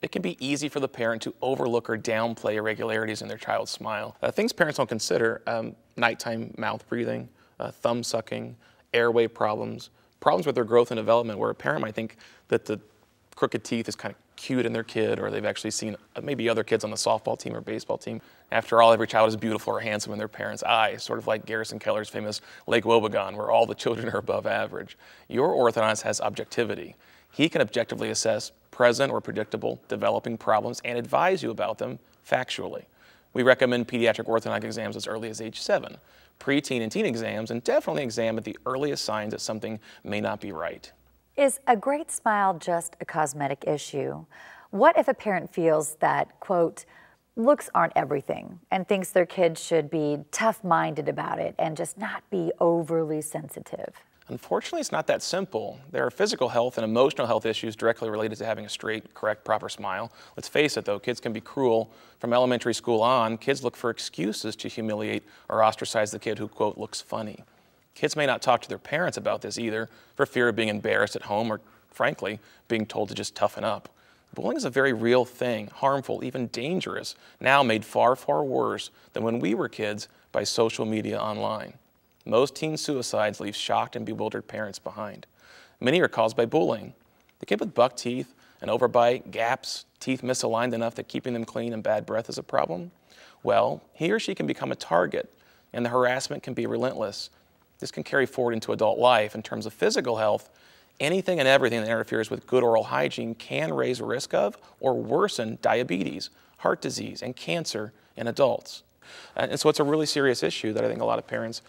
it can be easy for the parent to overlook or downplay irregularities in their child's smile. Uh, things parents don't consider um, nighttime mouth breathing, uh, thumb sucking, airway problems, problems with their growth and development where a parent might think that the crooked teeth is kind of cute in their kid or they've actually seen uh, maybe other kids on the softball team or baseball team. After all, every child is beautiful or handsome in their parents' eyes, sort of like Garrison Keller's famous Lake Wobegon where all the children are above average. Your orthodontist has objectivity. He can objectively assess present or predictable developing problems and advise you about them factually. We recommend pediatric orthodontic exams as early as age seven, preteen and teen exams, and definitely examine at the earliest signs that something may not be right. Is a great smile just a cosmetic issue? What if a parent feels that, quote, looks aren't everything and thinks their kid should be tough minded about it and just not be overly sensitive? Unfortunately, it's not that simple. There are physical health and emotional health issues directly related to having a straight, correct, proper smile. Let's face it, though, kids can be cruel. From elementary school on, kids look for excuses to humiliate or ostracize the kid who, quote, looks funny. Kids may not talk to their parents about this either for fear of being embarrassed at home or, frankly, being told to just toughen up. Bullying is a very real thing, harmful, even dangerous, now made far, far worse than when we were kids by social media online. Most teen suicides leave shocked and bewildered parents behind. Many are caused by bullying. The kid with buck teeth, an overbite, gaps, teeth misaligned enough that keeping them clean and bad breath is a problem. Well, he or she can become a target, and the harassment can be relentless. This can carry forward into adult life in terms of physical health anything and everything that interferes with good oral hygiene can raise risk of or worsen diabetes, heart disease, and cancer in adults. And so it's a really serious issue that I think a lot of parents